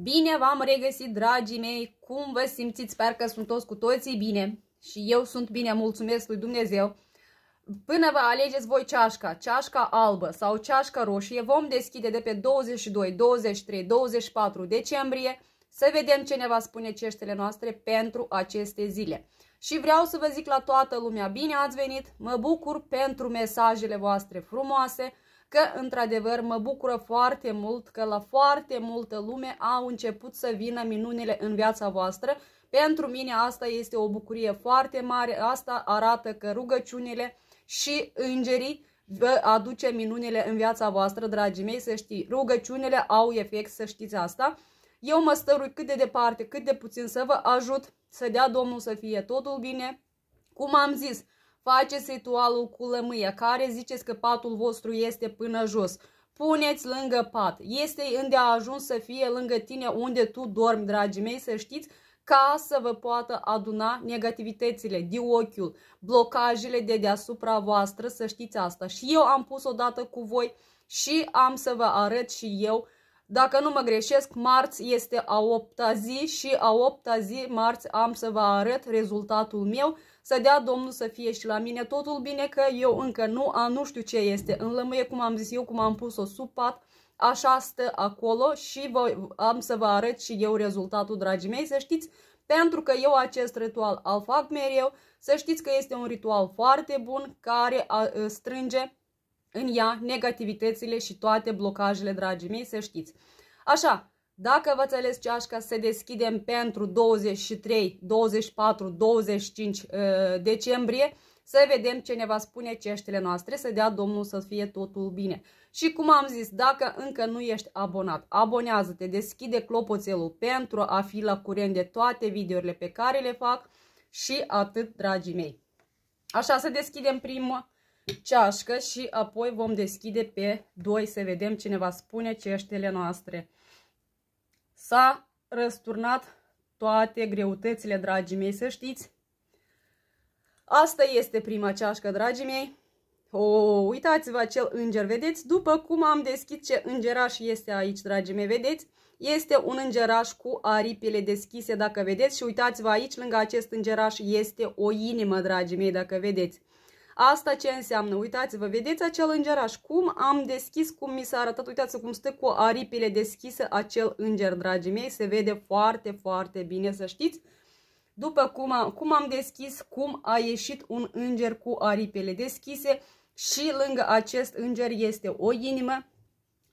Bine v-am regăsit, dragii mei! Cum vă simțiți? Sper că sunt toți cu toții bine și eu sunt bine, mulțumesc lui Dumnezeu. Până vă alegeți voi ceașca, ceașca albă sau ceașca roșie, vom deschide de pe 22, 23, 24 decembrie să vedem ce ne va spune ceștele noastre pentru aceste zile. Și vreau să vă zic la toată lumea, bine ați venit, mă bucur pentru mesajele voastre frumoase, că într-adevăr mă bucură foarte mult că la foarte multă lume au început să vină minunile în viața voastră. Pentru mine asta este o bucurie foarte mare, asta arată că rugăciunile și îngerii vă aduce minunile în viața voastră, dragii mei, să știți. Rugăciunile au efect, să știți asta. Eu mă stărui cât de departe, cât de puțin să vă ajut, să dea Domnul să fie totul bine. Cum am zis, Faceți ritualul cu lămâia, care ziceți că patul vostru este până jos. Puneți lângă pat. Este îndeajuns să fie lângă tine unde tu dormi, dragii mei, să știți, ca să vă poată aduna negativitățile, diochiul, blocajele de deasupra voastră, să știți asta. Și eu am pus odată cu voi și am să vă arăt și eu uh, dacă nu mă greșesc, marți este a opta zi și a opta zi, marți, am să vă arăt rezultatul meu. Să dea Domnul să fie și la mine totul bine, că eu încă nu am, nu știu ce este în lămâie, cum am zis eu, cum am pus-o sub pat. Așa stă acolo și vă, am să vă arăt și eu rezultatul, dragii mei, să știți, pentru că eu acest ritual al fac mereu, să știți că este un ritual foarte bun care strânge în ea negativitățile și toate blocajele, dragii mei, să știți. Așa, dacă vă ales ceașca se deschidem pentru 23, 24, 25 decembrie, să vedem ce ne va spune ceștile noastre, să dea Domnul să fie totul bine. Și cum am zis, dacă încă nu ești abonat, abonează-te, deschide clopoțelul pentru a fi la curent de toate videourile pe care le fac și atât, dragii mei. Așa, să deschidem primul ceașcă și apoi vom deschide pe doi să vedem ce ne va spune ceștele noastre. S-a răsturnat toate greutățile, dragii mei, să știți. Asta este prima ceașcă, dragii mei. O, uitați-vă acel înger, vedeți? După cum am deschis ce îngeraș este aici, dragii mei, vedeți? Este un îngeraș cu aripile deschise, dacă vedeți. Și uitați-vă aici, lângă acest îngeraș este o inimă, dragii mei, dacă vedeți. Asta ce înseamnă? Uitați-vă, vedeți acel îngeraș? Cum am deschis, cum mi s-a arătat? Uitați-vă cum stă cu aripile deschise acel înger, dragii mei. Se vede foarte, foarte bine, să știți. După cum am, cum am deschis, cum a ieșit un înger cu aripile deschise și lângă acest înger este o inimă.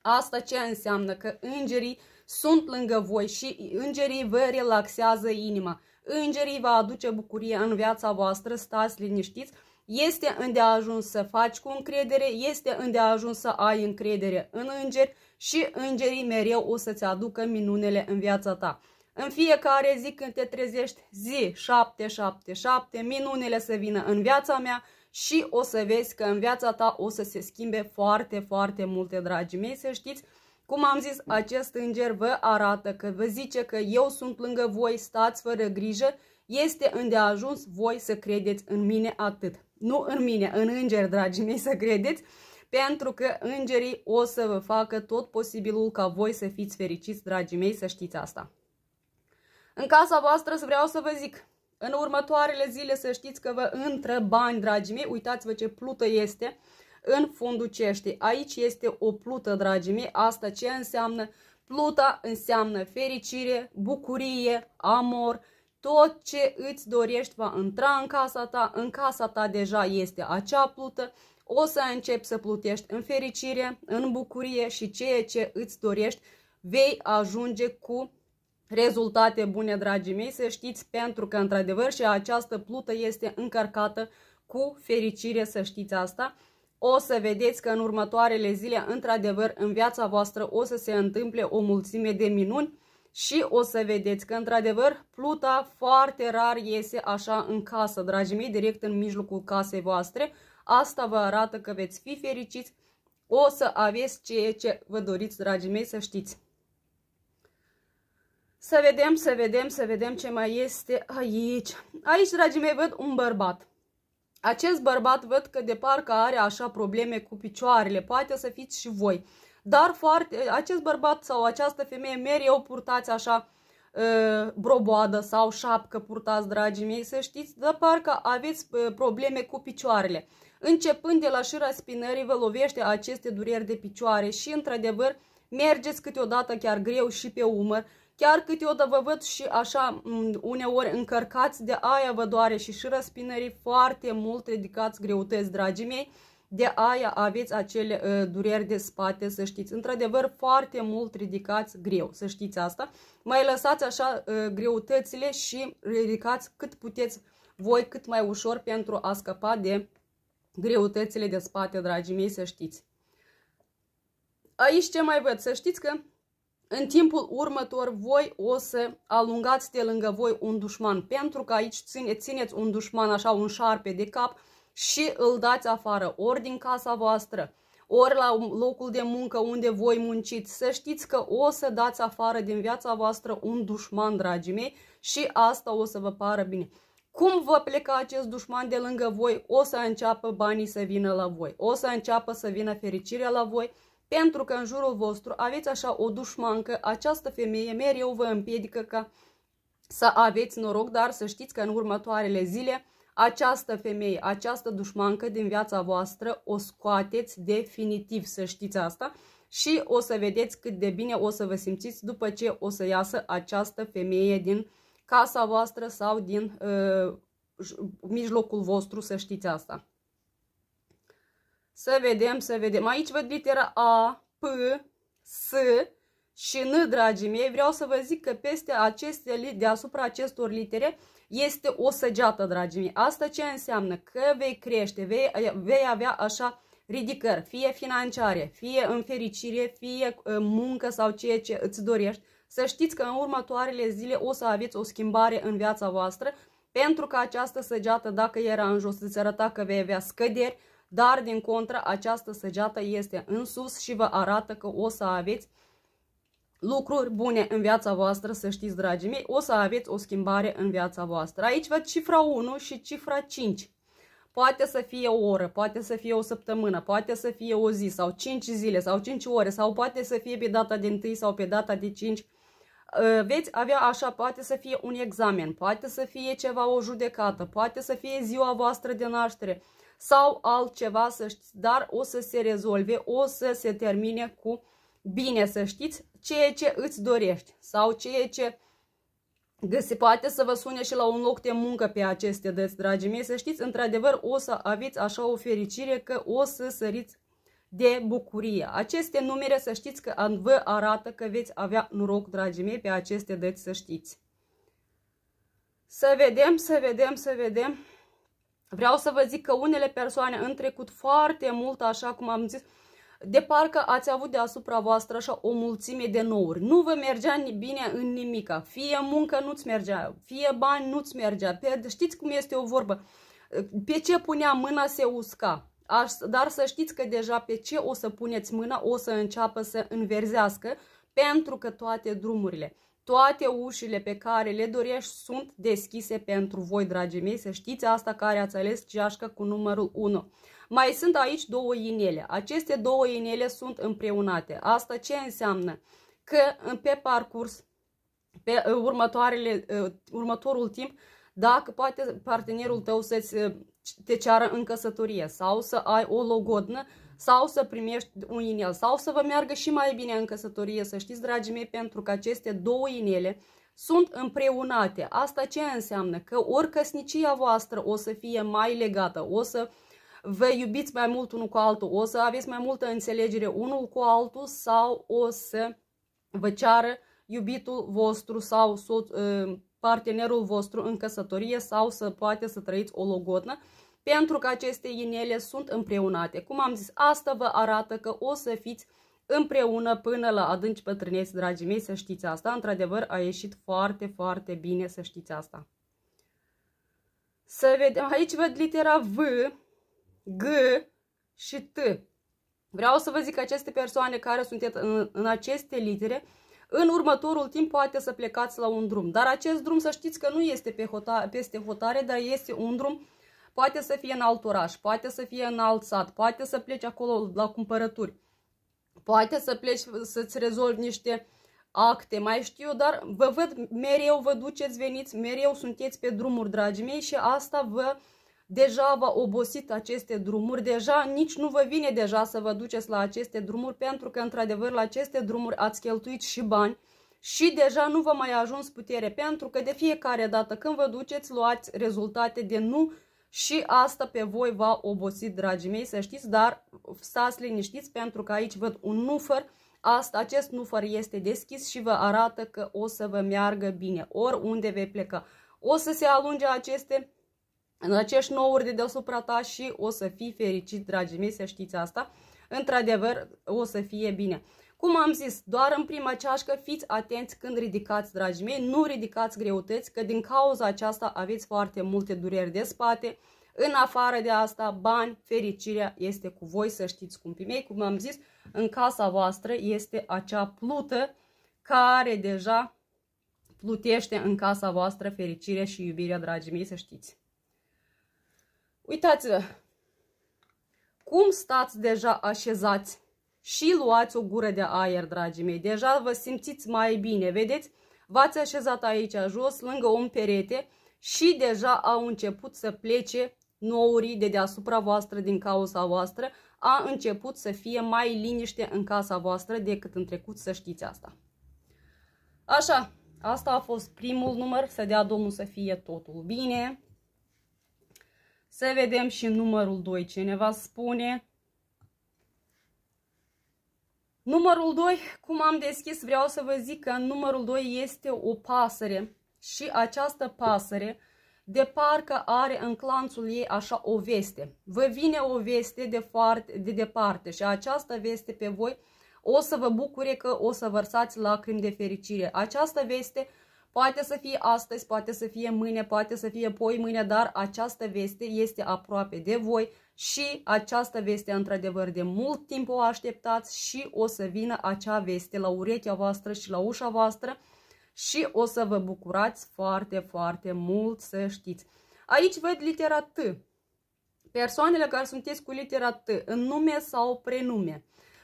Asta ce înseamnă? Că îngerii sunt lângă voi și îngerii vă relaxează inima. Îngerii vă aduce bucurie în viața voastră, stați liniștiți este îndeajuns să faci cu încredere, este îndeajuns să ai încredere în îngeri și îngerii mereu o să-ți aducă minunele în viața ta. În fiecare zi când te trezești, zi 777, minunele să vină în viața mea și o să vezi că în viața ta o să se schimbe foarte, foarte multe, dragii mei, să știți. Cum am zis, acest înger vă arată că vă zice că eu sunt lângă voi, stați fără grijă, este îndeajuns voi să credeți în mine atât nu în mine, în îngeri, dragii mei, să credeți, pentru că îngerii o să vă facă tot posibilul ca voi să fiți fericiți, dragii mei, să știți asta. În casa voastră vreau să vă zic, în următoarele zile să știți că vă intră bani, dragii mei, uitați-vă ce plută este în fundul ceștii. Aici este o plută, dragii mei, asta ce înseamnă? Pluta înseamnă fericire, bucurie, amor, tot ce îți dorești va intra în casa ta, în casa ta deja este acea plută, o să începi să plutești în fericire, în bucurie și ceea ce îți dorești vei ajunge cu rezultate bune, dragii mei, să știți, pentru că, într-adevăr, și această plută este încărcată cu fericire, să știți asta. O să vedeți că în următoarele zile, într-adevăr, în viața voastră o să se întâmple o mulțime de minuni, și o să vedeți că, într-adevăr, pluta foarte rar iese așa în casă, dragii mei, direct în mijlocul casei voastre. Asta vă arată că veți fi fericiți, o să aveți ceea ce vă doriți, dragii mei, să știți. Să vedem, să vedem, să vedem ce mai este aici. Aici, dragii mei, văd un bărbat. Acest bărbat văd că de parcă are așa probleme cu picioarele, poate să fiți și voi. Dar foarte, acest bărbat sau această femeie mereu purtați așa broboadă sau șapcă purtați, dragii mei, să știți, dar parcă aveți probleme cu picioarele. Începând de la șira spinării vă lovește aceste dureri de picioare și, într-adevăr, mergeți câteodată chiar greu și pe umăr, chiar câteodată vă văd și așa uneori încărcați de aia vă doare și șira spinării foarte mult, ridicați greutăți, dragii mei, de aia aveți acele uh, dureri de spate, să știți. Într-adevăr, foarte mult ridicați greu, să știți asta. Mai lăsați așa uh, greutățile și ridicați cât puteți voi, cât mai ușor pentru a scăpa de greutățile de spate, dragii mei, să știți. Aici ce mai văd? Să știți că în timpul următor voi o să alungați de lângă voi un dușman, pentru că aici țineți un dușman așa, un șarpe de cap, și îl dați afară, ori din casa voastră, ori la locul de muncă unde voi munciți. Să știți că o să dați afară din viața voastră un dușman, dragii mei, și asta o să vă pară bine. Cum vă pleca acest dușman de lângă voi, o să înceapă banii să vină la voi, o să înceapă să vină fericirea la voi, pentru că în jurul vostru aveți așa o dușmancă, această femeie mereu vă împiedică ca să aveți noroc, dar să știți că în următoarele zile această femeie, această dușmancă din viața voastră o scoateți definitiv, să știți asta și o să vedeți cât de bine o să vă simțiți după ce o să iasă această femeie din casa voastră sau din uh, mijlocul vostru, să știți asta. Să vedem, să vedem. Aici văd litera A, P, S, și N, dragii mei, vreau să vă zic că peste aceste, deasupra acestor litere este o săgeată, dragii mei. Asta ce înseamnă? Că vei crește, vei, vei avea așa ridicări, fie financiare, fie în fericire, fie ă, muncă sau ceea ce îți dorești. Să știți că în următoarele zile o să aveți o schimbare în viața voastră, pentru că această săgeată, dacă era în jos, îți arăta că vei avea scăderi, dar din contră această săgeată este în sus și vă arată că o să aveți lucruri bune în viața voastră, să știți, dragii mei, o să aveți o schimbare în viața voastră. Aici văd cifra 1 și cifra 5. Poate să fie o oră, poate să fie o săptămână, poate să fie o zi sau 5 zile sau 5 ore sau poate să fie pe data de 1 sau pe data de 5. Ă, veți avea așa, poate să fie un examen, poate să fie ceva, o judecată, poate să fie ziua voastră de naștere sau altceva, să știți, dar o să se rezolve, o să se termine cu bine să știți ceea ce îți dorești sau ceea ce găsi, poate să vă sune și la un loc de muncă pe aceste dăți, dragii mei, să știți, într-adevăr o să aveți așa o fericire că o să săriți de bucurie. Aceste numere să știți că vă arată că veți avea noroc, dragii mei, pe aceste dăți să știți. Să vedem, să vedem, să vedem. Vreau să vă zic că unele persoane în trecut foarte mult, așa cum am zis, de parcă ați avut deasupra voastră așa o mulțime de nouri. Nu vă mergea bine în nimica, fie muncă nu-ți mergea, fie bani nu-ți mergea, pe, știți cum este o vorbă, pe ce punea mâna se usca. Aș, dar să știți că deja pe ce o să puneți mâna o să înceapă să înverzească pentru că toate drumurile, toate ușile pe care le dorești sunt deschise pentru voi, dragii mei, să știți asta care ați ales ceașcă cu numărul 1. Mai sunt aici două inele. Aceste două inele sunt împreunate. Asta ce înseamnă? Că pe parcurs, pe uh, următoarele, uh, următorul timp, dacă poate partenerul tău să uh, te ceară în căsătorie sau să ai o logodnă sau să primești un inel sau să vă meargă și mai bine în căsătorie, să știți, dragii mei, pentru că aceste două inele sunt împreunate. Asta ce înseamnă? Că ori căsnicia voastră o să fie mai legată, o să uh, vă iubiți mai mult unul cu altul, o să aveți mai multă înțelegere unul cu altul sau o să vă ceară iubitul vostru sau soț, ă, partenerul vostru în căsătorie sau să poate să trăiți o logodnă pentru că aceste inele sunt împreunate. Cum am zis, asta vă arată că o să fiți împreună până la adânci pătrâneți, dragii mei, să știți asta. Într-adevăr, a ieșit foarte, foarte bine să știți asta. Să vedem, aici văd litera V, G și T. Vreau să vă zic că aceste persoane care sunt în, în aceste litere, în următorul timp poate să plecați la un drum. Dar acest drum să știți că nu este pe hota, peste hotare, dar este un drum, poate să fie în alt oraș, poate să fie în alt sat, poate să pleci acolo la cumpărături, poate să pleci să-ți rezolvi niște acte, mai știu, dar vă văd mereu, vă duceți, veniți, mereu sunteți pe drumuri, dragii mei, și asta vă deja vă obosit aceste drumuri, deja nici nu vă vine deja să vă duceți la aceste drumuri, pentru că într-adevăr la aceste drumuri ați cheltuit și bani și deja nu vă mai ajuns putere, pentru că de fiecare dată când vă duceți luați rezultate de nu și asta pe voi va obosi, dragii mei, să știți, dar stați liniștiți pentru că aici văd un nufăr, asta, acest nufăr este deschis și vă arată că o să vă meargă bine, oriunde vei pleca. O să se alunge aceste în acești 9 de deasupra ta și o să fii fericit, dragii mei, să știți asta. Într-adevăr, o să fie bine. Cum am zis, doar în prima ceașcă fiți atenți când ridicați, dragii mei, nu ridicați greutăți, că din cauza aceasta aveți foarte multe dureri de spate. În afară de asta, bani, fericirea este cu voi, să știți, cumpii mei. Cum am zis, în casa voastră este acea plută care deja plutește în casa voastră fericirea și iubirea, dragii mei, să știți. Uitați-vă cum stați deja așezați și luați o gură de aer, dragii mei. Deja vă simțiți mai bine, vedeți? V-ați așezat aici jos, lângă un perete și deja au început să plece nourii de deasupra voastră din cauza voastră. A început să fie mai liniște în casa voastră decât în trecut, să știți asta. Așa, asta a fost primul număr, să dea Domnul să fie totul bine. Să vedem și numărul 2. Cineva spune. Numărul 2, cum am deschis, vreau să vă zic că numărul 2 este o pasăre. Și această pasăre de parcă are în clanțul ei așa o veste. Vă vine o veste de foarte de departe și această veste pe voi o să vă bucure că o să vărsați lacrimi de fericire. Această veste Poate să fie astăzi, poate să fie mâine, poate să fie poi mâine, dar această veste este aproape de voi și această veste într-adevăr de mult timp o așteptați și o să vină acea veste la urechea voastră și la ușa voastră și o să vă bucurați foarte, foarte mult să știți. Aici văd litera T. Persoanele care sunteți cu litera T, în nume sau prenume.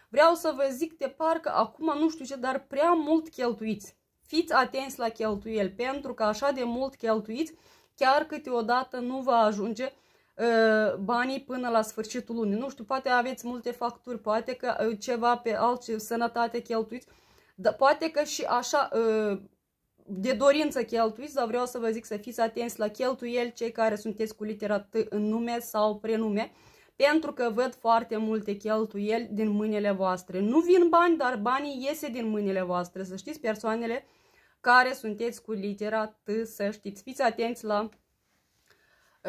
Vreau să vă zic de parcă acum nu știu ce, dar prea mult cheltuiți. Fiți atenți la cheltuieli, pentru că așa de mult cheltuiți, chiar câteodată nu va ajunge ă, banii până la sfârșitul lunii. Nu știu, poate aveți multe facturi, poate că ă, ceva pe altce sănătate cheltuiți, dar poate că și așa ă, de dorință cheltuiți, dar vreau să vă zic să fiți atenți la cheltuieli cei care sunteți cu litera T în nume sau prenume, pentru că văd foarte multe cheltuieli din mâinile voastre. Nu vin bani, dar banii iese din mâinile voastre. Să știți, persoanele care sunteți cu litera T, să știți. Fiți atenți la uh,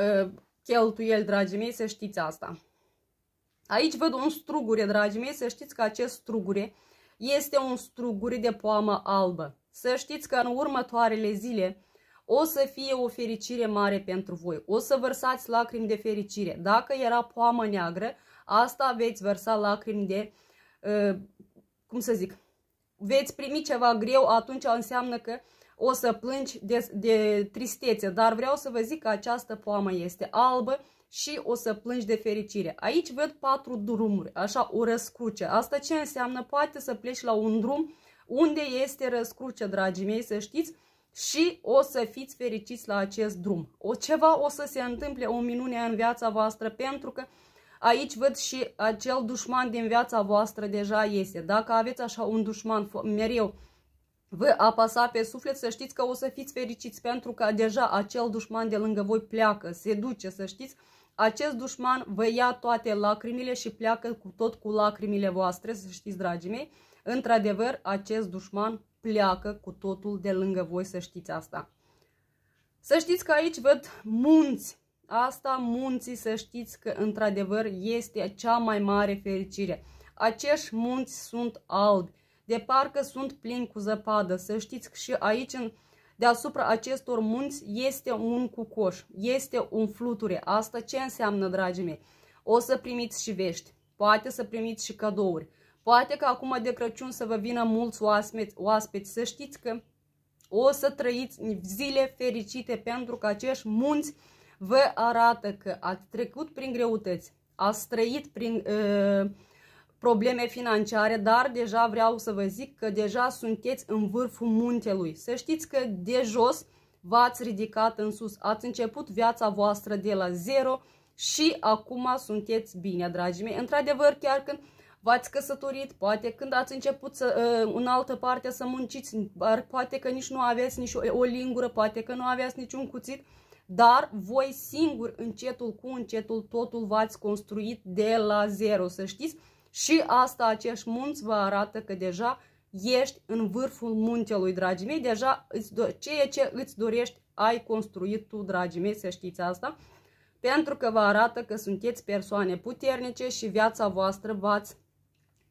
ă, cheltuiel, dragii mei, să știți asta. Aici văd un strugure, dragii mei, să știți că acest strugure este un strugure de poamă albă. Să știți că în următoarele zile o să fie o fericire mare pentru voi. O să vărsați lacrimi de fericire. Dacă era poamă neagră, asta veți vărsa lacrimi de, uh, cum să zic, veți primi ceva greu, atunci înseamnă că o să plângi de, de tristețe. Dar vreau să vă zic că această poamă este albă și o să plângi de fericire. Aici văd patru drumuri, așa o răscruce. Asta ce înseamnă? Poate să pleci la un drum unde este răscruce, dragii mei, să știți, și o să fiți fericiți la acest drum. O ceva o să se întâmple, o minune în viața voastră, pentru că Aici văd și acel dușman din viața voastră deja iese. Dacă aveți așa un dușman mereu vă apasa pe suflet, să știți că o să fiți fericiți pentru că deja acel dușman de lângă voi pleacă, se duce, să știți. Acest dușman vă ia toate lacrimile și pleacă cu tot cu lacrimile voastre, să știți, dragii mei. Într-adevăr, acest dușman pleacă cu totul de lângă voi, să știți asta. Să știți că aici văd munți Asta munții să știți că într-adevăr este cea mai mare fericire. Acești munți sunt albi, de parcă sunt plini cu zăpadă. Să știți că și aici în deasupra acestor munți este un cucoș, este un fluture. Asta ce înseamnă, dragii mei? O să primiți și vești, poate să primiți și cadouri. Poate că acum de Crăciun să vă vină mulți oaspeți, oaspeți. să știți că o să trăiți zile fericite pentru că acești munți vă arată că ați trecut prin greutăți, ați trăit prin uh, probleme financiare, dar deja vreau să vă zic că deja sunteți în vârful muntelui. Să știți că de jos v-ați ridicat în sus, ați început viața voastră de la zero și acum sunteți bine, dragii mei. Într-adevăr, chiar când v-ați căsătorit, poate când ați început să, în altă parte să munciți, poate că nici nu aveți nici o, o lingură, poate că nu aveți niciun cuțit, dar voi singur încetul cu încetul, totul v-ați construit de la zero, să știți. Și asta, acești munți vă arată că deja ești în vârful muntelui, dragii mei, deja ceea ce îți dorești ai construit tu, dragii mei, să știți asta, pentru că vă arată că sunteți persoane puternice și viața voastră v-ați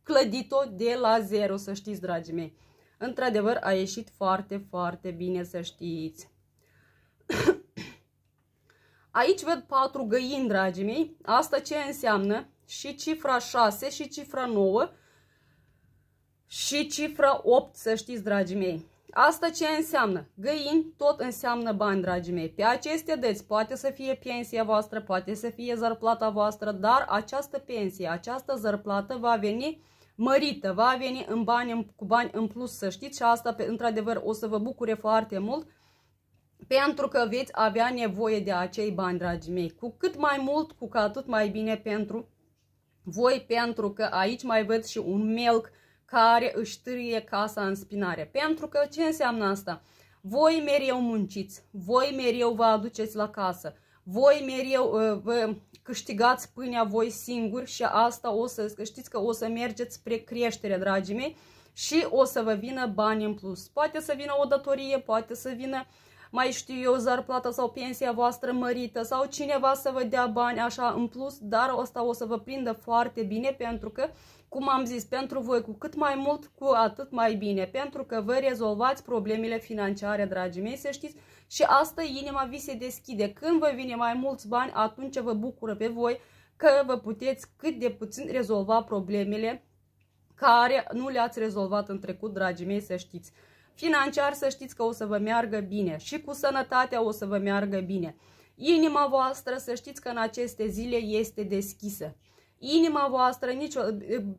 clădit-o de la zero, să știți, dragii mei. Într-adevăr, a ieșit foarte, foarte bine, să știți. Aici văd patru găini, dragii mei. Asta ce înseamnă? Și cifra 6 și cifra 9 și cifra 8, să știți, dragii mei. Asta ce înseamnă? Găini tot înseamnă bani, dragii mei. Pe aceste deți poate să fie pensia voastră, poate să fie zărplata voastră, dar această pensie, această zărplată va veni mărită, va veni în bani, cu bani în plus, să știți, și asta, într-adevăr, o să vă bucure foarte mult pentru că veți avea nevoie de acei bani, dragii mei. Cu cât mai mult, cu atât mai bine pentru voi, pentru că aici mai văd și un melc care își târie casa în spinare. Pentru că ce înseamnă asta? Voi mereu munciți, voi mereu vă aduceți la casă, voi mereu uh, vă câștigați pâinea voi singuri și asta o să, știți că o să mergeți spre creștere, dragii mei, și o să vă vină bani în plus. Poate să vină o datorie, poate să vină uh, mai știu eu, zarplata sau pensia voastră mărită sau cineva să vă dea bani așa în plus, dar asta o să vă prindă foarte bine pentru că, cum am zis, pentru voi cu cât mai mult, cu atât mai bine, pentru că vă rezolvați problemele financiare, dragii mei, să știți, și asta inima vi se deschide. Când vă vine mai mulți bani, atunci vă bucură pe voi că vă puteți cât de puțin rezolva problemele care nu le-ați rezolvat în trecut, dragii mei, să știți. Financiar să știți că o să vă meargă bine și cu sănătatea o să vă meargă bine. Inima voastră să știți că în aceste zile este deschisă. Inima voastră nici,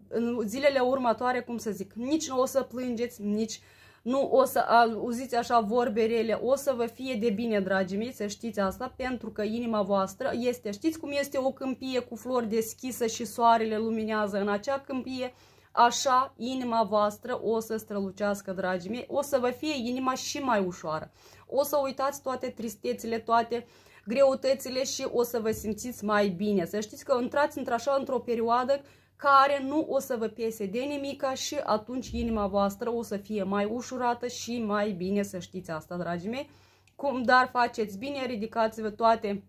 în zilele următoare, cum să zic, nici nu o să plângeți, nici nu o să auziți așa vorberele, o să vă fie de bine, dragii mei, să știți asta, pentru că inima voastră este, știți cum este o câmpie cu flori deschisă și soarele luminează în acea câmpie, Așa, inima voastră o să strălucească, dragii mei, o să vă fie inima și mai ușoară. O să uitați toate tristețile, toate greutățile și o să vă simțiți mai bine. Să știți că intrați într-așa într-o perioadă care nu o să vă piese de nimica și atunci inima voastră o să fie mai ușurată și mai bine, să știți asta, dragii mei. Cum dar faceți bine, ridicați-vă toate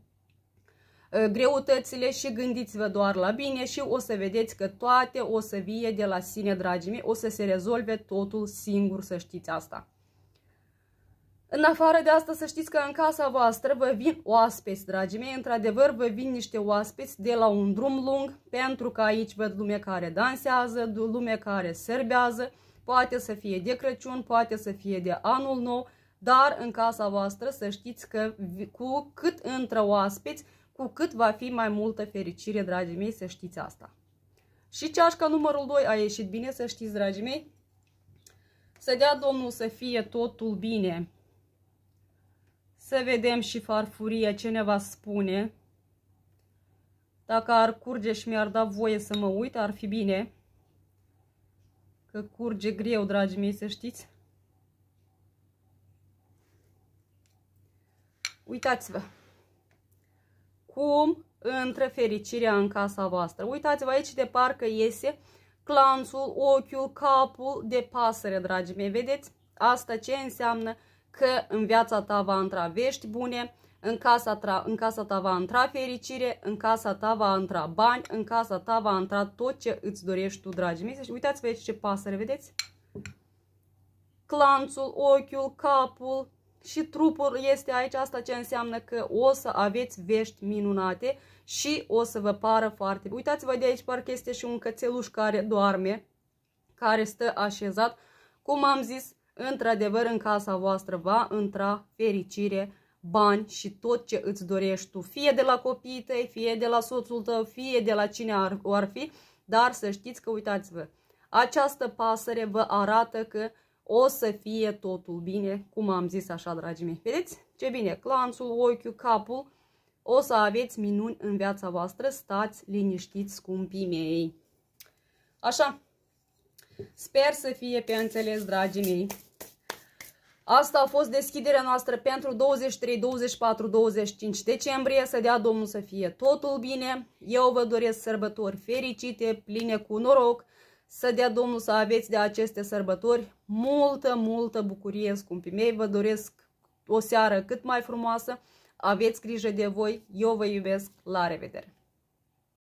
Ă, greutățile și gândiți-vă doar la bine și o să vedeți că toate o să vie de la sine, dragii mei, o să se rezolve totul singur, să știți asta. În afară de asta, să știți că în casa voastră vă vin oaspeți, dragii mei. Într-adevăr, vă vin niște oaspeți de la un drum lung, pentru că aici văd lume care dansează, lume care serbează, poate să fie de Crăciun, poate să fie de Anul Nou, dar în casa voastră să știți că cu cât intră oaspeți, cu cât va fi mai multă fericire, dragii mei, să știți asta. Și ceașca numărul 2 a ieșit bine, să știți, dragii mei. Să dea Domnul să fie totul bine. Să vedem și farfuria ce ne va spune. Dacă ar curge și mi-ar da voie să mă uit, ar fi bine. Că curge greu, dragii mei, să știți. Uitați-vă! cum între fericirea în casa voastră. Uitați-vă aici de parcă iese clanțul, ochiul, capul de pasăre, dragii mei. Vedeți? Asta ce înseamnă că în viața ta va intra vești bune, în casa, în casa ta va intra fericire, în casa ta va intra bani, în casa ta va intra tot ce îți dorești tu, dragii mei. Deci, uitați-vă aici ce pasăre, vedeți? Clanțul, ochiul, capul, și trupul este aici, asta ce înseamnă că o să aveți vești minunate și o să vă pară foarte... Uitați-vă de aici, parcă este și un cățeluș care doarme, care stă așezat. Cum am zis, într-adevăr în casa voastră va intra fericire, bani și tot ce îți dorești tu, fie de la copiii tăi, fie de la soțul tău, fie de la cine ar, ar fi, dar să știți că, uitați-vă, această pasăre vă arată că o să fie totul bine, cum am zis așa, dragii mei. Vedeți ce bine, clanțul, ochiul, capul, o să aveți minuni în viața voastră, stați liniștiți, scumpii mei. Așa, sper să fie pe înțeles, dragii mei. Asta a fost deschiderea noastră pentru 23, 24, 25 decembrie. Să dea Domnul să fie totul bine. Eu vă doresc sărbători fericite, pline cu noroc. Să dea Domnul să aveți de aceste sărbători multă, multă bucurie, scumpii mei. Vă doresc o seară cât mai frumoasă. Aveți grijă de voi. Eu vă iubesc. La revedere!